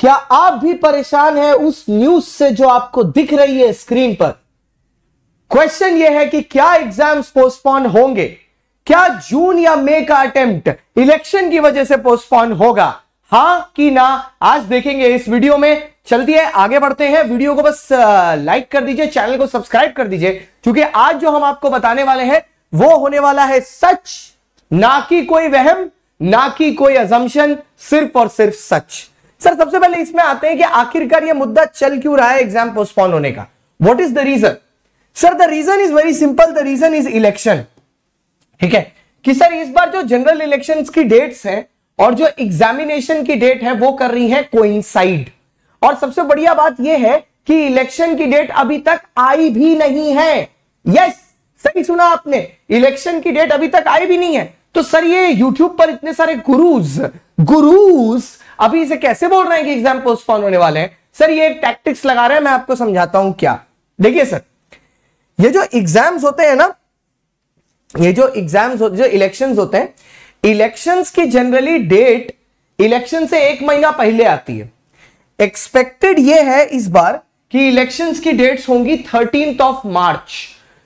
क्या आप भी परेशान हैं उस न्यूज से जो आपको दिख रही है स्क्रीन पर क्वेश्चन यह है कि क्या एग्जाम्स पोस्टपोन होंगे क्या जून या मई का अटेम्प्ट इलेक्शन की वजह से पोस्टपोन होगा हां कि ना आज देखेंगे इस वीडियो में चलती है आगे बढ़ते हैं वीडियो को बस लाइक कर दीजिए चैनल को सब्सक्राइब कर दीजिए क्योंकि आज जो हम आपको बताने वाले हैं वो होने वाला है सच ना कि कोई वहम ना कि कोई अजम्पन सिर्फ और सिर्फ सच सर सबसे पहले इसमें आते हैं कि आखिरकार ये मुद्दा चल क्यों रहा है एग्जाम पोस्टपोन होने का what is the reason sir the reason is very simple the reason is election ठीक है कि सर इस बार जो जनरल इलेक्शन की डेट्स है और जो एग्जामिनेशन की डेट है वो कर रही है कोइंसाइड और सबसे बढ़िया बात यह है कि इलेक्शन की डेट अभी तक आई भी नहीं है यस सही सुना आपने इलेक्शन की डेट अभी तक आई भी नहीं है तो सर ये यूट्यूब पर इतने सारे गुरुज गुरुज अभी इसे कैसे बोल रहे हैं कि एग्जाम पोस्टपोन होने वाले हैं सर ये टैक्टिक्स लगा रहे हैं मैं आपको समझाता हूं क्या देखिए सर ये जो एग्जाम्स होते हैं ना ये जो एग्जाम्स जो इलेक्शन होते हैं इलेक्शन की जनरली डेट इलेक्शन से एक महीना पहले आती है एक्सपेक्टेड ये है इस बार कि इलेक्शंस की डेट्स होंगी थर्टींथ ऑफ मार्च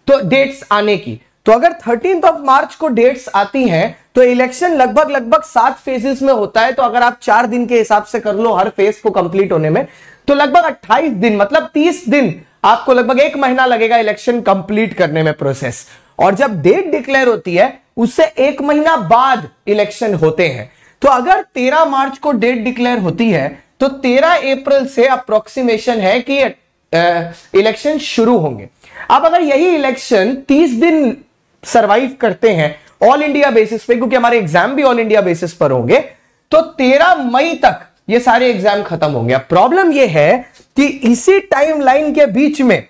तो डेट्स आने की तो अगर थर्टीन ऑफ मार्च को डेट्स आती हैं तो इलेक्शन लगभग लगभग सात फेजेस में होता है तो अगर आप चार दिन के हिसाब से कर लो हर फेज को कंप्लीट होने में तो लगभग 28 दिन मतलब 30 दिन आपको लगभग एक महीना लगेगा इलेक्शन कंप्लीट करने में प्रोसेस और जब डेट डिक्लेयर होती है उससे एक महीना बाद इलेक्शन होते हैं तो अगर 13 मार्च को डेट डिक्लेयर होती है तो 13 अप्रैल से अप्रोक्सीमेशन है कि इलेक्शन शुरू होंगे अब अगर यही इलेक्शन 30 दिन सरवाइव करते हैं ऑल इंडिया बेसिस पे क्योंकि हमारे एग्जाम भी ऑल इंडिया बेसिस पर होंगे तो तेरह मई तक ये सारे एग्जाम खत्म होंगे प्रॉब्लम ये है कि इसी टाइम लाइन के बीच में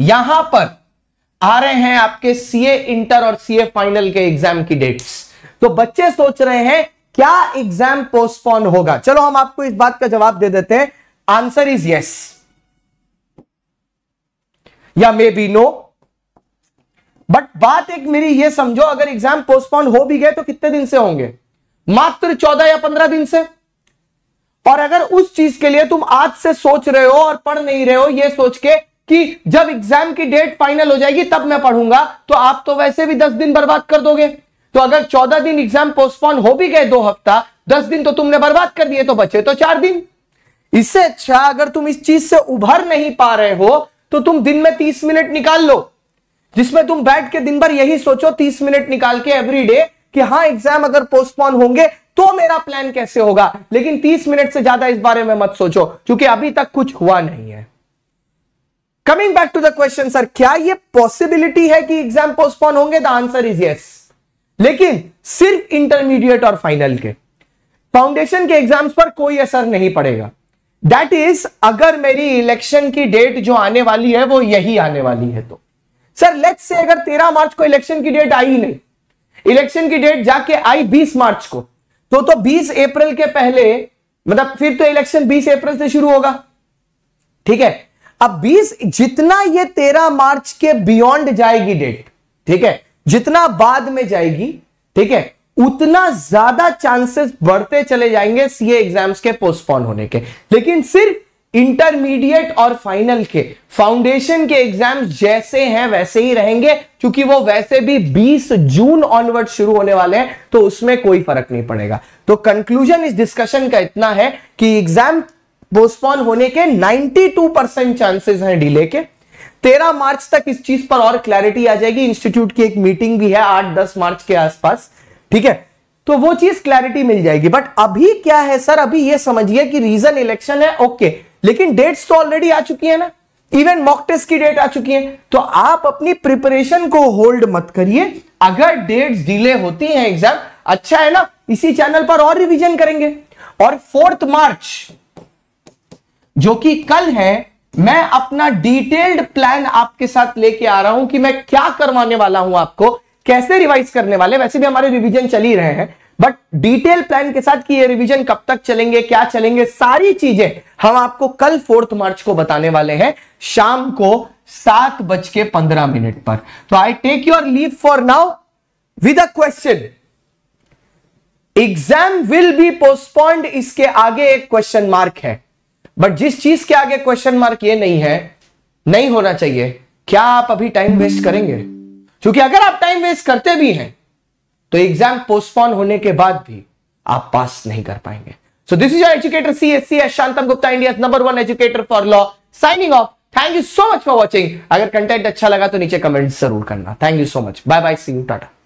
यहां पर आ रहे हैं आपके सीए इंटर और सीए फाइनल के एग्जाम की डेट्स तो बच्चे सोच रहे हैं क्या एग्जाम पोस्टपोन होगा चलो हम आपको इस बात का जवाब दे देते हैं आंसर इज यस या मे बी नो बट बात एक मेरी ये समझो अगर एग्जाम पोस्टपोन हो भी गए तो कितने दिन से होंगे मात्र चौदह या पंद्रह दिन से और अगर उस चीज के लिए तुम आज से सोच रहे हो और पढ़ नहीं रहे हो ये सोच के कि जब एग्जाम की डेट फाइनल हो जाएगी तब मैं पढ़ूंगा तो आप तो वैसे भी दस दिन बर्बाद कर दोगे तो अगर चौदह दिन एग्जाम पोस्टपोन हो भी गए दो हफ्ता दस दिन तो तुमने बर्बाद कर दिए तो बचे तो चार दिन इससे अच्छा अगर तुम इस चीज से उभर नहीं पा रहे हो तो तुम दिन में तीस मिनट निकाल लो जिसमें तुम बैठ के दिन भर यही सोचो तीस मिनट निकाल के एवरी डे कि हाँ एग्जाम अगर पोस्टपोन होंगे तो मेरा प्लान कैसे होगा लेकिन तीस मिनट से ज्यादा इस बारे में मत सोचो क्योंकि अभी तक कुछ हुआ नहीं है coming back to the question sir क्या ये पॉसिबिलिटी है कि एग्जाम पोस्टपोन होंगे द आंसर इज यस लेकिन सिर्फ इंटरमीडिएट और फाइनल के फाउंडेशन के एग्जाम्स पर कोई असर नहीं पड़ेगा दैट इज अगर मेरी इलेक्शन की डेट जो आने वाली है वो यही आने वाली है तो सर लेट्स से अगर 13 मार्च को इलेक्शन की डेट आई नहीं इलेक्शन की डेट जाके आई 20 मार्च को तो तो 20 अप्रैल के पहले मतलब फिर तो इलेक्शन 20 अप्रैल से शुरू होगा ठीक है अब 20 जितना ये 13 मार्च के बियॉन्ड जाएगी डेट ठीक है जितना बाद में जाएगी ठीक है उतना ज्यादा चांसेस बढ़ते चले जाएंगे सीए एग्जाम्स के पोस्टपोन होने के लेकिन सिर्फ इंटरमीडिएट और फाइनल के फाउंडेशन के एग्जाम जैसे हैं वैसे ही रहेंगे क्योंकि वो वैसे भी 20 जून ऑनवर्ड शुरू होने वाले हैं तो उसमें कोई फर्क नहीं पड़ेगा तो कंक्लूजन इस डिस्कशन का इतना है कि एग्जाम पोस्टपोन होने के 92 परसेंट चांसेस हैं डिले के तेरह मार्च तक इस चीज पर और क्लैरिटी आ जाएगी इंस्टीट्यूट की एक मीटिंग भी है आठ दस मार्च के आसपास ठीक है तो वो चीज क्लैरिटी मिल जाएगी बट अभी क्या है सर अभी ये समझिए कि रीजन इलेक्शन है ओके okay. लेकिन डेट्स तो ऑलरेडी आ चुकी है ना इवन मॉक टेस्ट की डेट आ चुकी है तो आप अपनी प्रिपरेशन को होल्ड मत करिए अगर डेट्स डिले होती हैं एग्जाम अच्छा है ना इसी चैनल पर और रिवीजन करेंगे और फोर्थ मार्च जो कि कल है मैं अपना डिटेल्ड प्लान आपके साथ लेके आ रहा हूं कि मैं क्या करवाने वाला हूं आपको कैसे रिवाइज करने वाले वैसे भी हमारे रिवीजन चल ही रहे हैं बट डिटेल प्लान के साथ कि ये रिवीजन कब तक चलेंगे क्या चलेंगे सारी चीजें हम आपको कल फोर्थ मार्च को बताने वाले हैं शाम को सात बज के पंद्रह मिनट पर तो I take your leave for now with a question exam will be postponed इसके आगे एक क्वेश्चन मार्क है बट जिस चीज के आगे क्वेश्चन मार्क ये नहीं है नहीं होना चाहिए क्या आप अभी टाइम वेस्ट करेंगे क्योंकि अगर आप टाइम वेस्ट करते भी हैं तो एग्जाम पोस्टपोन होने के बाद भी आप पास नहीं कर पाएंगे so this is your educator C S C S Shantam Gupta India number one educator for law signing off thank you so much for watching अगर कंटेंट अच्छा लगा तो नीचे कमेंट जरूर करना thank you so much bye bye see you Tata